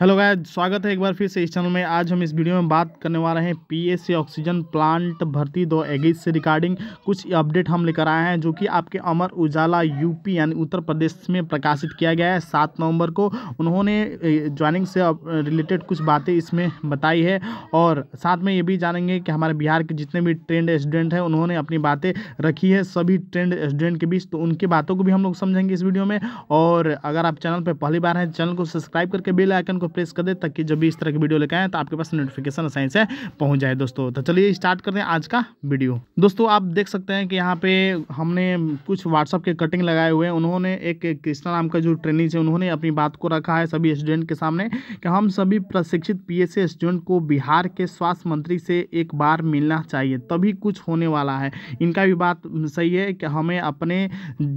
hello गाय स्वागत है एक बार फिर से इस चैनल में आज हम इस वीडियो में बात करने वाले हैं पीएससी ऑक्सीजन प्लांट भर्ती दो एगिस से रिगार्डिंग कुछ अपडेट हम लेकर आए हैं जो कि आपके अमर उजाला यूपी यानी उत्तर प्रदेश में प्रकाशित किया गया है सात नवंबर को उन्होंने ज्वाइनिंग से रिलेटेड कुछ बातें इसमें बताई है और साथ में ये भी जानेंगे कि हमारे बिहार के जितने भी ट्रेंड स्टूडेंट हैं उन्होंने अपनी बातें रखी है सभी ट्रेंड स्टूडेंट के बीच तो उनकी बातों को भी हम लोग समझेंगे इस वीडियो में और अगर आप चैनल पर पहली बार हैं चैनल को सब्सक्राइब करके बेल आइकन को को प्रेस कर दे ताकि जब भी इस तरह की वीडियो लेकर आए तो आपके पास नोटिफिकेशन आसानी से पहुँच जाए दोस्तों तो चलिए स्टार्ट करते हैं आज का वीडियो दोस्तों आप देख सकते हैं कि यहाँ पे हमने कुछ व्हाट्सअप के कटिंग लगाए हुए हैं उन्होंने एक कृष्णा नाम का जो ट्रेनिंग है उन्होंने अपनी बात को रखा है सभी स्टूडेंट के सामने कि हम सभी प्रशिक्षित पी स्टूडेंट को बिहार के स्वास्थ्य मंत्री से एक बार मिलना चाहिए तभी कुछ होने वाला है इनका भी बात सही है कि हमें अपने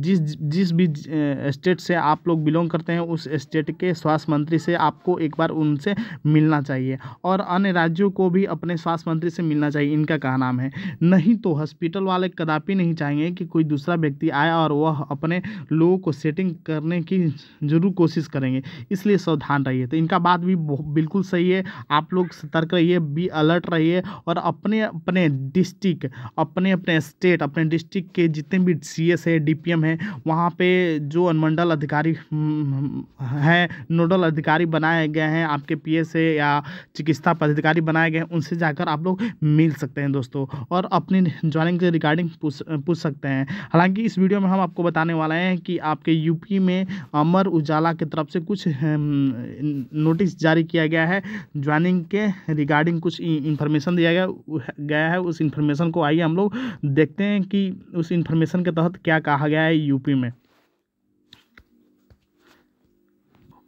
जिस जिस भी स्टेट से आप लोग बिलोंग करते हैं उस स्टेट के स्वास्थ्य मंत्री से आपको एक बार उनसे मिलना चाहिए और अन्य राज्यों को भी अपने स्वास्थ्य मंत्री से मिलना चाहिए इनका कहा नाम है नहीं तो हॉस्पिटल वाले कदापि नहीं चाहेंगे कि कोई दूसरा व्यक्ति आए और वह अपने लोगों को सेटिंग करने की जरूर कोशिश करेंगे इसलिए सावधान रहिए तो इनका बात भी बिल्कुल सही है आप लोग सतर्क रहिए बी अलर्ट रहिए और अपने अपने डिस्ट्रिक्ट अपने अपने स्टेट अपने डिस्ट्रिक्ट के जितने भी सी एस है डी पी एम है वहाँ पे जो अनुमंडल अधिकारी हम्म, हैं नोडल अधिकारी बनाए गए हैं आपके पी ए या चिकित्सा पदाधिकारी बनाए गए हैं उनसे जाकर आप लोग मिल सकते हैं दोस्तों और अपनी ज्वाइनिंग के रिगार्डिंग पूछ पूछ सकते हैं हालांकि इस वीडियो में हम आपको बताने वाले हैं कि आपके यूपी में अमर उजाला की तरफ से कुछ नोटिस जारी किया गया है ज्वाइनिंग के रिगार्डिंग कुछ इन्फॉर्मेशन दिया गया गया है उस इन्फॉर्मेशन को आइए हम लोग देखते हैं कि उस इन्फॉर्मेशन के तहत क्या कहा गया है यूपी में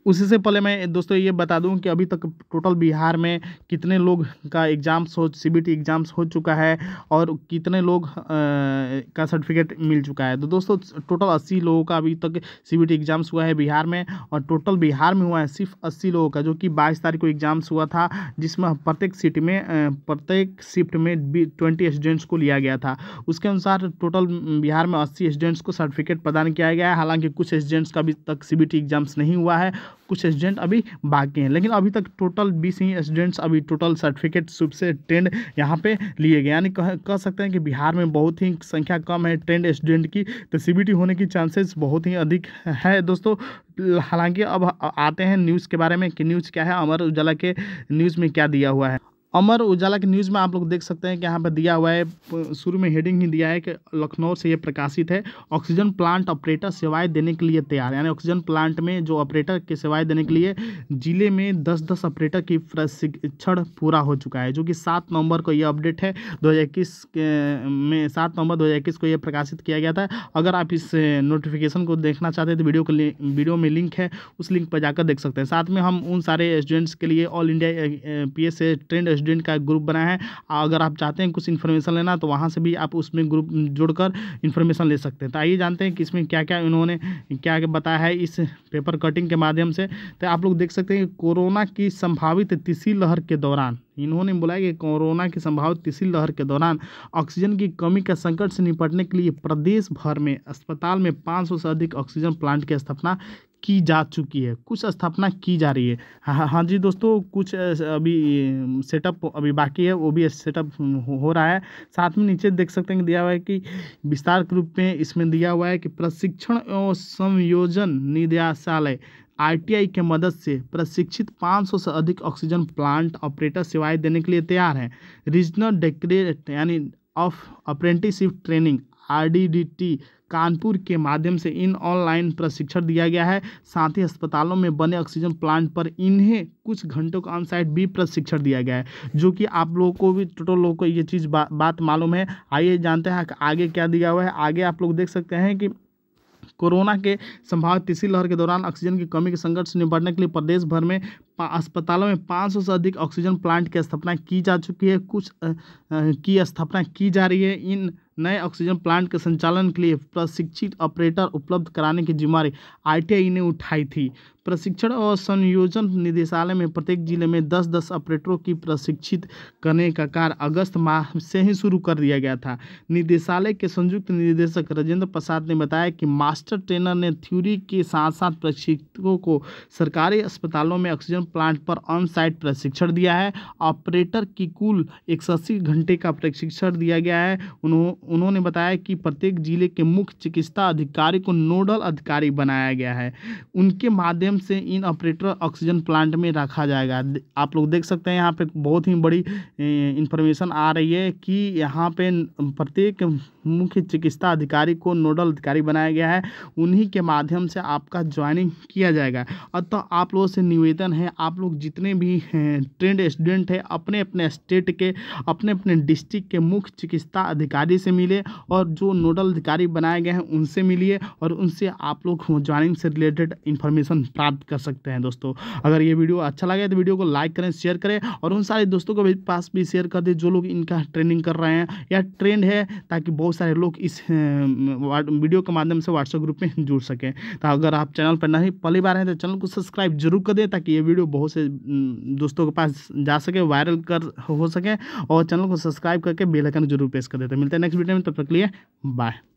उसी से पहले मैं दोस्तों ये बता दूं कि अभी तक टोटल बिहार में कितने लोग का एग्ज़ाम्स हो सी बी टी एग्ज़ाम्स हो चुका है और कितने लोग आ, का सर्टिफिकेट मिल चुका है तो दोस्तों टोटल अस्सी लोगों का अभी तक सी बी टी एग्ज़ाम्स हुआ है बिहार में और टोटल बिहार में हुआ है सिर्फ अस्सी लोगों का जो कि बाईस तारीख को एग्ज़ाम्स हुआ था जिसमें प्रत्येक सीट में प्रत्येक शिफ्ट में ट्वेंटी स्टूडेंट्स को लिया गया था उसके अनुसार टोटल बिहार में अस्सी स्टूडेंट्स को सर्टिफिकेट प्रदान किया गया है हालांकि कुछ स्टूडेंट्स का अभी तक सी बी टी एग्ज़ाम्स नहीं हुआ है कुछ स्टूडेंट अभी बाकी हैं लेकिन अभी तक टोटल बीस ही स्टूडेंट्स अभी टोटल सर्टिफिकेट से ट्रेंड यहाँ पे लिए गए यानी कह, कह सकते हैं कि बिहार में बहुत ही संख्या कम है ट्रेंड स्टूडेंट की तो सी होने की चांसेस बहुत ही अधिक है दोस्तों हालांकि अब आते हैं न्यूज़ के बारे में कि न्यूज़ क्या है अमर उजाला के न्यूज़ में क्या दिया हुआ है अमर उजाला के न्यूज़ में आप लोग देख सकते हैं कि यहाँ पर दिया हुआ है शुरू में हेडिंग ही दिया है कि लखनऊ से ये प्रकाशित है ऑक्सीजन प्लांट ऑपरेटर सेवाएं देने के लिए तैयार यानी ऑक्सीजन प्लांट में जो ऑपरेटर के सेवाएं देने के लिए जिले में दस दस ऑपरेटर की प्रशिक्षण पूरा हो चुका है जो कि सात नवंबर को ये अपडेट है दो में सात नवंबर दो को यह प्रकाशित किया गया था अगर आप इस नोटिफिकेशन को देखना चाहते हैं तो वीडियो के वीडियो में लिंक है उस लिंक पर जाकर देख सकते हैं साथ में हम उन सारे स्टूडेंट्स के लिए all India P S trained student का ग्रुप बनाया है अगर आप चाहते हैं कुछ इन्फॉर्मेशन लेना तो वहाँ से भी आप उसमें ग्रुप जुड़कर इन्फॉर्मेशन ले सकते हैं तो आइए जानते हैं कि इसमें क्या क्या इन्होंने क्या बताया है इस पेपर कटिंग के माध्यम से तो आप लोग देख सकते हैं कोरोना की संभावित तीसरी लहर के दौरान इन्होंने बोला कि कोरोना की संभावित तीसरी लहर के दौरान ऑक्सीजन की कमी का संकट से निपटने के लिए प्रदेश भर में अस्पताल में 500 से अधिक ऑक्सीजन प्लांट की स्थापना की जा चुकी है कुछ स्थापना की जा रही है हाँ हाँ, हाँ जी दोस्तों कुछ अभी सेटअप अभी बाकी है वो भी सेटअप हो रहा है साथ में नीचे देख सकते हैं दिया हुआ है कि विस्तार के रूप में इसमें दिया हुआ है कि प्रशिक्षण एवं संयोजन निदेशालय आईटीआई के मदद से प्रशिक्षित 500 से अधिक ऑक्सीजन प्लांट ऑपरेटर सेवाएं देने के लिए तैयार हैं रीजनल डेक्रेट यानी of apprenticeship training RDDT Kanpur के माध्यम से इन ऑनलाइन प्रशिक्षण दिया गया है साथ ही अस्पतालों में बने ऑक्सीजन प्लांट पर इन्हें कुछ घंटों का ऑन साइड भी प्रशिक्षण दिया गया है जो कि आप लोगों को भी टोटल लोगों को ये चीज़ बा, बात मालूम है आइए जानते हैं आगे क्या दिया हुआ है आगे आप लोग देख सकते हैं कि कोरोना के संभावित तीसरी लहर के दौरान ऑक्सीजन की कमी के संकट से निपटने के लिए प्रदेश भर में अस्पतालों में 500 से अधिक ऑक्सीजन प्लांट की स्थापना की जा चुकी है कुछ की स्थापना की जा रही है इन नए ऑक्सीजन प्लांट के संचालन के लिए प्रशिक्षित ऑपरेटर उपलब्ध कराने की जिम्मेवारी आईटीआई ने उठाई थी प्रशिक्षण और संयोजन निदेशालय में प्रत्येक जिले में दस दस ऑपरेटरों की प्रशिक्षित करने का कार्य अगस्त माह से ही शुरू कर दिया गया था निदेशालय के संयुक्त निदेशक राजेंद्र प्रसाद ने बताया कि मास्टर ट्रेनर ने थ्यूरी के साथ साथ प्रशिक्षकों को सरकारी अस्पतालों में ऑक्सीजन उत्पादन प्लांट पर ऑन साइट प्रशिक्षण दिया है ऑपरेटर की कुल एक घंटे का प्रशिक्षण दिया गया है उन्होंने बताया कि प्रत्येक जिले के मुख्य चिकित्सा अधिकारी को नोडल अधिकारी बनाया गया है उनके माध्यम से इन ऑपरेटर ऑक्सीजन प्लांट में रखा जाएगा आप लोग देख सकते हैं यहाँ पे बहुत ही बड़ी इंफॉर्मेशन आ रही है कि यहाँ पे प्रत्येक मुख्य चिकित्सा अधिकारी को नोडल अधिकारी बनाया गया है उन्हीं के माध्यम से आपका ज्वाइनिंग किया जाएगा अतः तो आप लोगों से निवेदन है आप लोग जितने भी ट्रेंड स्टूडेंट हैं अपने अपने स्टेट के अपने अपने डिस्ट्रिक्ट के मुख्य चिकित्सा अधिकारी से मिले और जो नोडल अधिकारी बनाए गए हैं उनसे मिलिए और उनसे आप लोग ज्वाइनिंग से रिलेटेड इन्फॉर्मेशन प्राप्त कर सकते हैं दोस्तों अगर ये वीडियो अच्छा लगे तो वीडियो को लाइक करें शेयर करें और उन सारे दोस्तों को भी पास भी शेयर कर दें जो लोग इनका ट्रेनिंग कर रहे हैं या ट्रेंड है ताकि बहुत सारे लोग इस वीडियो के माध्यम से व्हाट्सएप ग्रुप में जुड़ सकें तो अगर आप चैनल पर नहीं पहली बार हैं तो चैनल को सब्सक्राइब जरूर कर दें ताकि ये वीडियो वीडियो बहुत से दोस्तों के पास जा सके वायरल कर हो सके और चैनल को सब्सक्राइब करके बेलकन जरूर प्रेस कर देते हैं मिलते हैं नेक्स्ट वीडियो में तब तक लिए बाय